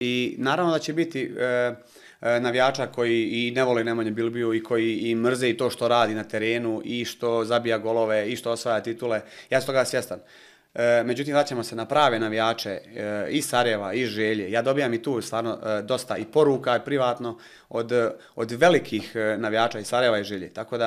I naravno da će biti e, e, navijača koji i ne vole Nemanja Bilbiju i koji i mrze i to što radi na terenu i što zabija golove i što osvaja titule. Ja sam toga svjestan. E, međutim, vraćamo se na prave navijače e, i Sarajeva i Želje. Ja dobijam i tu stvarno dosta i poruka i privatno od, od velikih navijača i Sarajeva i Želje. Tako da